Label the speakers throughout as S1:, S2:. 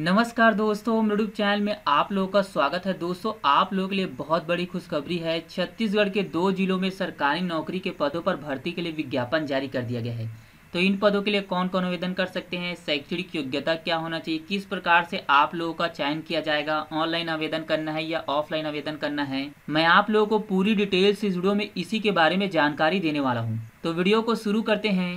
S1: नमस्कार दोस्तों YouTube channel में आप लोगों का स्वागत है दोस्तों आप लोगों के लिए बहुत बड़ी खुशखबरी है छत्तीसगढ़ के दो जिलों में सरकारी नौकरी के पदों पर भर्ती के लिए विज्ञापन जारी कर दिया गया है तो इन पदों के लिए कौन कौन आवेदन कर सकते हैं शैक्षणिक योग्यता क्या होना चाहिए किस प्रकार से आप लोगों का चयन किया जाएगा ऑनलाइन आवेदन करना है या ऑफलाइन आवेदन करना है मैं आप लोगों को पूरी डिटेल्स इस वीडियो में इसी के बारे में जानकारी देने वाला हूँ तो वीडियो को शुरू करते हैं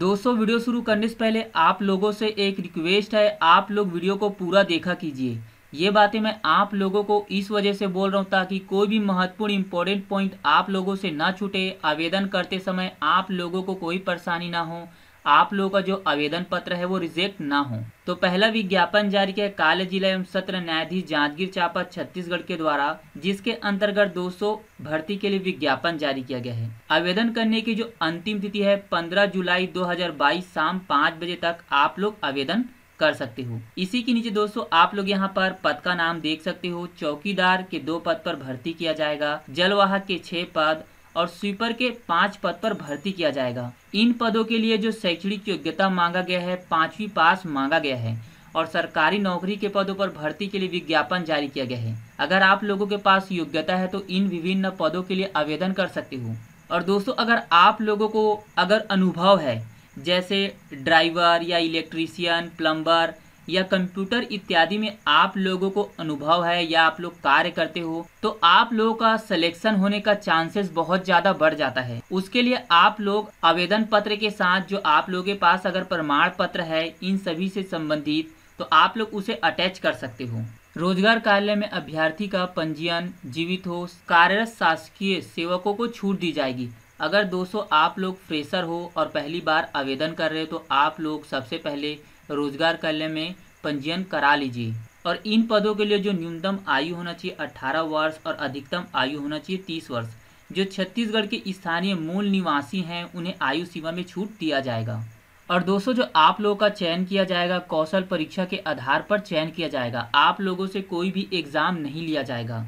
S1: दोस्तों वीडियो शुरू करने से पहले आप लोगों से एक रिक्वेस्ट है आप लोग वीडियो को पूरा देखा कीजिए ये बातें मैं आप लोगों को इस वजह से बोल रहा हूँ ताकि कोई भी महत्वपूर्ण इम्पोर्टेंट पॉइंट आप लोगों से ना छूटे आवेदन करते समय आप लोगों को कोई परेशानी ना हो आप लोगों का जो आवेदन पत्र है वो रिजेक्ट ना हो तो पहला विज्ञापन जारी किया काले जिला एवं सत्र न्यायाधीश जांजगीर चांपा छत्तीसगढ़ के द्वारा जिसके अंतर्गत 200 भर्ती के लिए विज्ञापन जारी किया गया है आवेदन करने की जो अंतिम तिथि है 15 जुलाई 2022 शाम पाँच बजे तक आप लोग आवेदन कर सकते हो इसी के नीचे दोस्तों आप लोग यहाँ पर पद का नाम देख सकते हो चौकीदार के दो पद पर भर्ती किया जाएगा जलवाहक के छह पद और स्वीपर के पाँच पद पर भर्ती किया जाएगा इन पदों के लिए जो शैक्षणिक योग्यता मांगा गया है पांचवी पास मांगा गया है और सरकारी नौकरी के पदों पर भर्ती के लिए विज्ञापन जारी किया गया है अगर आप लोगों के पास योग्यता है तो इन विभिन्न पदों के लिए आवेदन कर सकते हो और दोस्तों अगर आप लोगों को अगर अनुभव है जैसे ड्राइवर या इलेक्ट्रीशियन प्लम्बर या कंप्यूटर इत्यादि में आप लोगों को अनुभव है या आप लोग कार्य करते हो तो आप लोगों का सिलेक्शन होने का चांसेस बहुत ज़्यादा बढ़ जाता है उसके लिए आप लोग आवेदन पत्र के साथ जो आप लोगों के पास अगर प्रमाण पत्र है इन सभी से संबंधित तो आप लोग उसे अटैच कर सकते हो रोजगार कार्यालय में अभ्यर्थी का पंजीयन जीवित हो कार्यरत शासकीय सेवकों को छूट दी जाएगी अगर दोस्तों आप लोग फ्रेशर हो और पहली बार आवेदन कर रहे हो तो आप लोग सबसे पहले रोजगार कार्यालय में पंजीयन करा लीजिए और इन पदों के लिए जो न्यूनतम आयु होना चाहिए अठारह वर्ष और अधिकतम आयु होना चाहिए तीस वर्ष जो छत्तीसगढ़ के स्थानीय मूल निवासी हैं उन्हें आयु सीमा में छूट दिया जाएगा और दोस्तों जो आप लोगों का चयन किया जाएगा कौशल परीक्षा के आधार पर चयन किया जाएगा आप लोगों से कोई भी एग्ज़ाम नहीं लिया जाएगा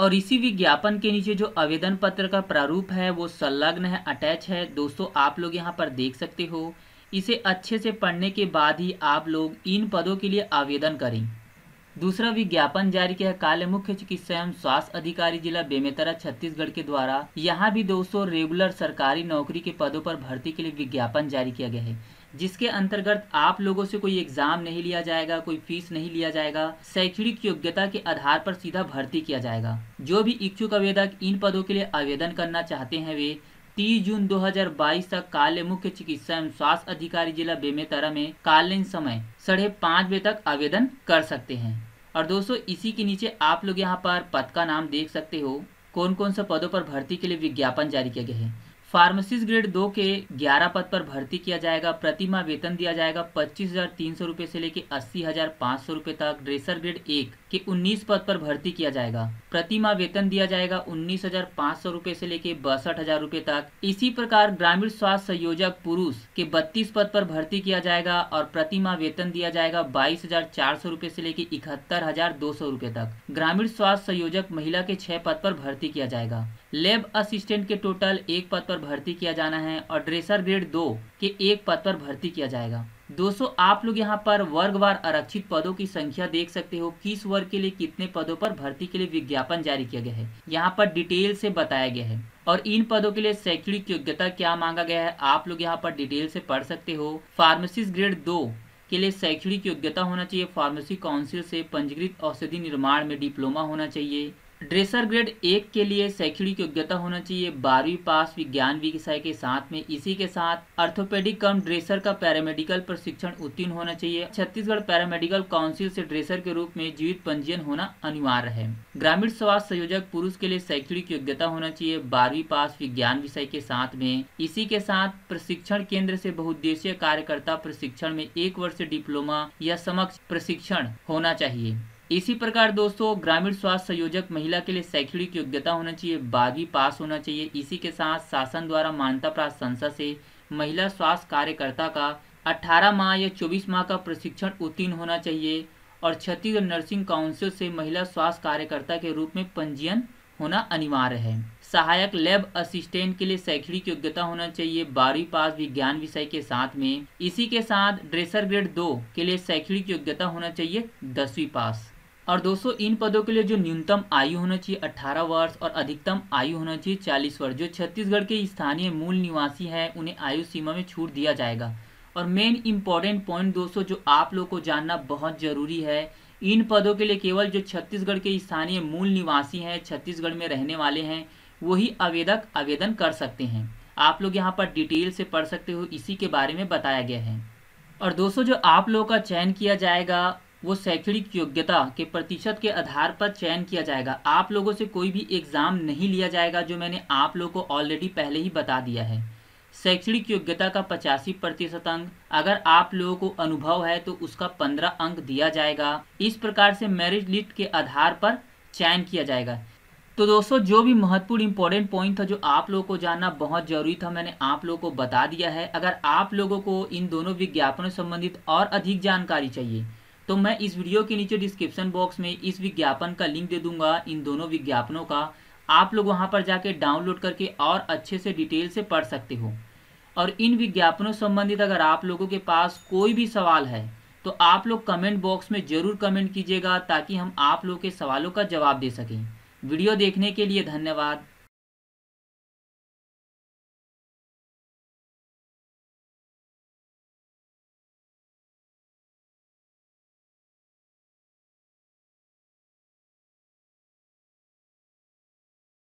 S1: और इसी विज्ञापन के नीचे जो आवेदन पत्र का प्रारूप है वो संलग्न है अटैच है दोस्तों आप लोग यहाँ पर देख सकते हो इसे अच्छे से पढ़ने के बाद ही आप लोग इन पदों के लिए आवेदन करें दूसरा विज्ञापन जारी किया काले मुख्य चिकित्सा एवं स्वास्थ्य अधिकारी जिला बेमेतरा छत्तीसगढ़ के द्वारा यहाँ भी 200 रेगुलर सरकारी नौकरी के पदों पर भर्ती के लिए विज्ञापन जारी किया गया है जिसके अंतर्गत आप लोगों से कोई एग्जाम नहीं लिया जाएगा कोई फीस नहीं लिया जाएगा शैक्षणिक योग्यता के आधार पर सीधा भर्ती किया जाएगा जो भी इच्छुक आवेदक इन पदों के लिए आवेदन करना चाहते हैं वे तीस जून 2022 तक काले मुख्य चिकित्सा एवं स्वास्थ्य अधिकारी जिला बेमेतरा में कालीन समय साढ़े पाँच बजे तक आवेदन कर सकते हैं और दोस्तों इसी के नीचे आप लोग यहाँ पर पद का नाम देख सकते हो कौन कौन से पदों पर भर्ती के लिए विज्ञापन जारी किया गया है फार्मासिस्ट ग्रेड दो के 11 पद पर भर्ती किया जाएगा प्रति माह वेतन दिया जाएगा पच्चीस हज़ार तीन सौ रुपये से लेकर अस्सी हज़ार पाँच सौ रूपए तक ड्रेसर ग्रेड एक के 19 पद पर भर्ती किया जाएगा प्रति माह वेतन दिया जाएगा उन्नीस हज़ार पाँच सौ रूपए से लेकर बासठ हज़ार रूपए तक इसी प्रकार ग्रामीण स्वास्थ्य संयोजक पुरुष के बत्तीस पद पर भर्ती किया जाएगा और प्रतिमा वेतन दिया जाएगा बाईस हज़ार चार सौ रुपये से लेकर इकहत्तर हज़ार दो सौ रूपए तक ग्रामीण स्वास्थ्य संयोजक महिला के छह पद पर भर्ती किया जाएगा लेब असिस्टेंट के टोटल एक पद पर भर्ती किया जाना है और ड्रेसर ग्रेड दो के एक पद पर भर्ती किया जाएगा दोस्तों आप लोग यहाँ पर वर्गवार आरक्षित पदों की संख्या देख सकते हो किस वर्ग के लिए कितने पदों पर भर्ती के लिए विज्ञापन जारी किया गया है यहाँ पर डिटेल से बताया गया है और इन पदों के लिए शैक्षणिक योग्यता क्या मांगा गया है आप लोग यहाँ पर डिटेल से पढ़ सकते हो फार्मेसिस्ट ग्रेड दो के लिए शैक्षणिक योग्यता होना चाहिए फार्मेसी काउंसिल से पंजीकृत औषधि निर्माण में डिप्लोमा होना चाहिए ड्रेसर ग्रेड एक के लिए शैक्षणिक योग्यता होना चाहिए बारहवीं पास विज्ञान विषय के साथ में इसी के साथ अर्थोपेडिक कम ड्रेसर का पैरामेडिकल प्रशिक्षण उत्तीर्ण होना चाहिए छत्तीसगढ़ पैरामेडिकल काउंसिल से ड्रेसर के रूप में जीवित पंजीयन होना अनिवार्य है ग्रामीण स्वास्थ्य संयोजक पुरुष के लिए शैक्षणिक योग्यता होना चाहिए बारहवीं पास विज्ञान विषय के साथ में इसी के साथ प्रशिक्षण केंद्र से बहुद्देशीय कार्यकर्ता प्रशिक्षण में एक वर्ष डिप्लोमा या समक्ष प्रशिक्षण होना चाहिए इसी प्रकार दोस्तों ग्रामीण स्वास्थ्य संयोजक महिला के लिए शैक्षणिक योग्यता होना चाहिए बागी पास होना चाहिए इसी के साथ शासन द्वारा मान्यता प्राप्त संस्था से महिला स्वास्थ्य कार्यकर्ता का 18 माह या 24 माह का प्रशिक्षण उत्तीर्ण होना चाहिए और छत्तीसगढ़ नर्सिंग काउंसिल से महिला स्वास्थ्य कार्यकर्ता के रूप में पंजीयन होना अनिवार्य है सहायक लैब असिस्टेंट के लिए शैक्षणिक योग्यता होना चाहिए बारहवीं पास विज्ञान विषय के साथ में इसी के साथ ड्रेसर ग्रेड दो के लिए शैक्षणिक योग्यता होना चाहिए दसवीं पास और दोस्तों इन पदों के लिए जो न्यूनतम आयु होना चाहिए अठारह वर्ष और अधिकतम आयु होना चाहिए चालीस वर्ष जो छत्तीसगढ़ के स्थानीय मूल निवासी हैं उन्हें आयु सीमा में छूट दिया जाएगा और मेन इम्पोर्टेंट पॉइंट दोस्तों जो आप लोग को जानना बहुत ज़रूरी है इन पदों के लिए केवल जो छत्तीसगढ़ के स्थानीय मूल निवासी हैं छत्तीसगढ़ में रहने वाले हैं वही आवेदक आवेदन कर सकते हैं आप लोग यहाँ पर डिटेल से पढ़ सकते हो इसी के बारे में बताया गया है और दोस्तों जो आप लोगों का चयन किया जाएगा वो शैक्षणिक योग्यता के प्रतिशत के आधार पर चयन किया जाएगा आप लोगों से कोई भी एग्ज़ाम नहीं लिया जाएगा जो मैंने आप लोगों को ऑलरेडी पहले ही बता दिया है शैक्षणिक योग्यता का पचासी प्रतिशत अंक अगर आप लोगों को अनुभव है तो उसका पंद्रह अंक दिया जाएगा इस प्रकार से मेरिट लिस्ट के आधार पर चयन किया जाएगा तो दोस्तों जो भी महत्वपूर्ण इंपॉर्टेंट पॉइंट था जो आप लोगों को जानना बहुत ज़रूरी था मैंने आप लोगों को बता दिया है अगर आप लोगों को इन दोनों विज्ञापनों संबंधित और अधिक जानकारी चाहिए तो मैं इस वीडियो के नीचे डिस्क्रिप्शन बॉक्स में इस विज्ञापन का लिंक दे दूंगा इन दोनों विज्ञापनों का आप लोग वहां पर जाके डाउनलोड करके और अच्छे से डिटेल से पढ़ सकते हो और इन विज्ञापनों संबंधित अगर आप लोगों के पास कोई भी सवाल है तो आप लोग कमेंट बॉक्स में ज़रूर कमेंट कीजिएगा ताकि हम आप लोग के सवालों का जवाब दे सकें वीडियो देखने के लिए धन्यवाद